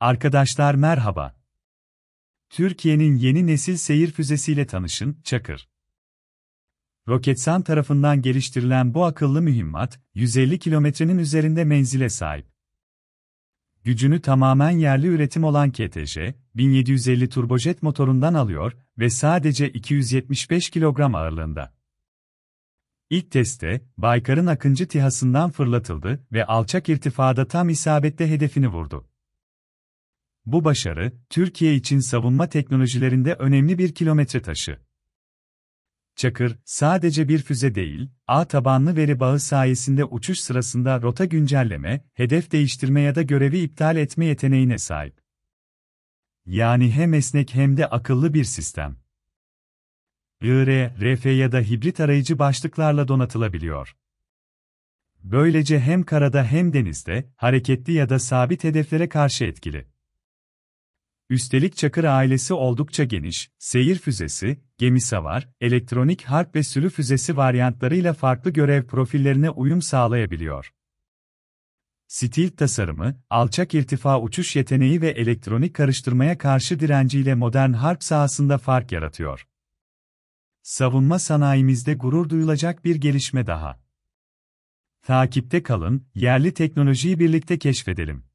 Arkadaşlar merhaba. Türkiye'nin yeni nesil seyir füzesiyle tanışın, Çakır. Roketsan tarafından geliştirilen bu akıllı mühimmat, 150 kilometrenin üzerinde menzile sahip. Gücünü tamamen yerli üretim olan KTJ, 1750 turbojet motorundan alıyor ve sadece 275 kilogram ağırlığında. İlk testte, Baykar'ın Akıncı tihasından fırlatıldı ve alçak irtifada tam isabetle hedefini vurdu. Bu başarı, Türkiye için savunma teknolojilerinde önemli bir kilometre taşı. Çakır, sadece bir füze değil, ağ tabanlı veri bağı sayesinde uçuş sırasında rota güncelleme, hedef değiştirme ya da görevi iptal etme yeteneğine sahip. Yani hem esnek hem de akıllı bir sistem. IR, RF ya da hibrit arayıcı başlıklarla donatılabiliyor. Böylece hem karada hem denizde, hareketli ya da sabit hedeflere karşı etkili. Üstelik Çakır ailesi oldukça geniş, seyir füzesi, gemi savar, elektronik harp ve sülü füzesi varyantlarıyla farklı görev profillerine uyum sağlayabiliyor. Stil tasarımı, alçak irtifa uçuş yeteneği ve elektronik karıştırmaya karşı direnciyle modern harp sahasında fark yaratıyor. Savunma sanayimizde gurur duyulacak bir gelişme daha. Takipte kalın, yerli teknolojiyi birlikte keşfedelim.